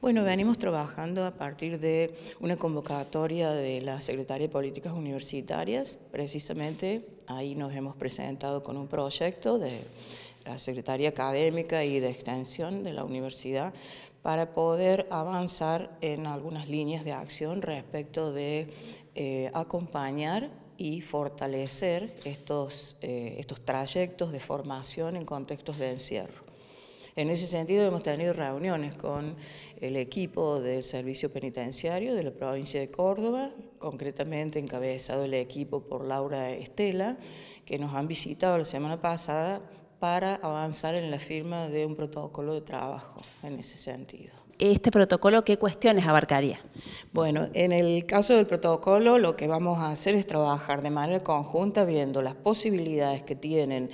Bueno, venimos trabajando a partir de una convocatoria de la Secretaría de Políticas Universitarias. Precisamente ahí nos hemos presentado con un proyecto de la Secretaría Académica y de Extensión de la Universidad para poder avanzar en algunas líneas de acción respecto de eh, acompañar y fortalecer estos, eh, estos trayectos de formación en contextos de encierro. En ese sentido hemos tenido reuniones con el equipo del Servicio Penitenciario de la provincia de Córdoba, concretamente encabezado el equipo por Laura Estela, que nos han visitado la semana pasada para avanzar en la firma de un protocolo de trabajo en ese sentido este protocolo, ¿qué cuestiones abarcaría? Bueno, en el caso del protocolo lo que vamos a hacer es trabajar de manera conjunta viendo las posibilidades que tienen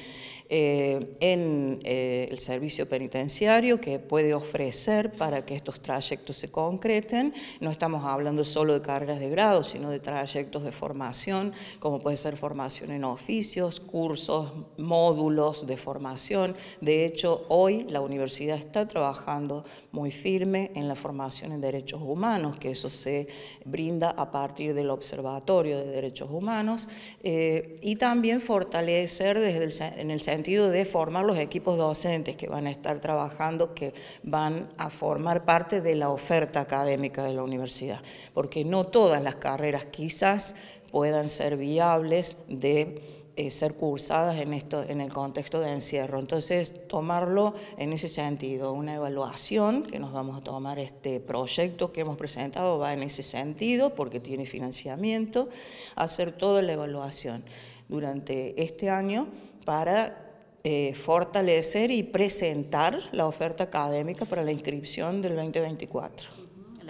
eh, en eh, el servicio penitenciario que puede ofrecer para que estos trayectos se concreten. No estamos hablando solo de carreras de grado, sino de trayectos de formación, como puede ser formación en oficios, cursos, módulos de formación. De hecho, hoy la universidad está trabajando muy firme en la formación en derechos humanos, que eso se brinda a partir del Observatorio de Derechos Humanos, eh, y también fortalecer desde en el sentido de formar los equipos docentes que van a estar trabajando, que van a formar parte de la oferta académica de la universidad, porque no todas las carreras quizás puedan ser viables de eh, ser cursadas en, esto, en el contexto de encierro. Entonces, tomarlo en ese sentido, una evaluación que nos vamos a tomar este proyecto que hemos presentado va en ese sentido porque tiene financiamiento, hacer toda la evaluación durante este año para eh, fortalecer y presentar la oferta académica para la inscripción del 2024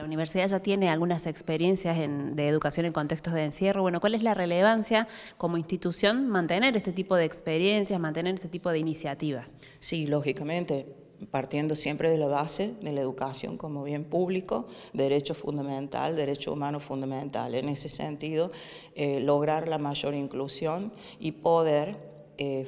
la universidad ya tiene algunas experiencias de educación en contextos de encierro. Bueno, ¿cuál es la relevancia como institución mantener este tipo de experiencias, mantener este tipo de iniciativas? Sí, lógicamente partiendo siempre de la base de la educación como bien público, derecho fundamental, derecho humano fundamental. En ese sentido, eh, lograr la mayor inclusión y poder eh,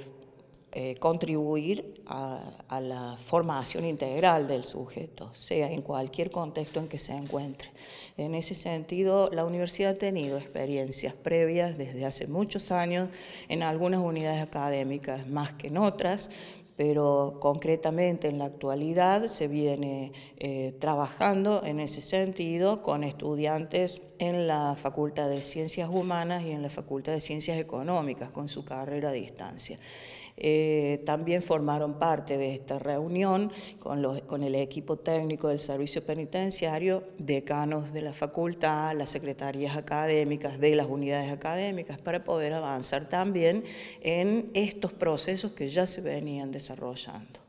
eh, contribuir a, la formación integral del sujeto, sea en cualquier contexto en que se encuentre. En ese sentido, la universidad ha tenido experiencias previas desde hace muchos años en algunas unidades académicas más que en otras, pero concretamente en la actualidad se viene eh, trabajando en ese sentido con estudiantes en la Facultad de Ciencias Humanas y en la Facultad de Ciencias Económicas con su carrera a distancia. Eh, también formaron parte de esta reunión con, con el equipo técnico del servicio penitenciario, decanos de la facultad, las secretarías académicas, de las unidades académicas, para poder avanzar también en estos procesos que ya se venían desarrollando.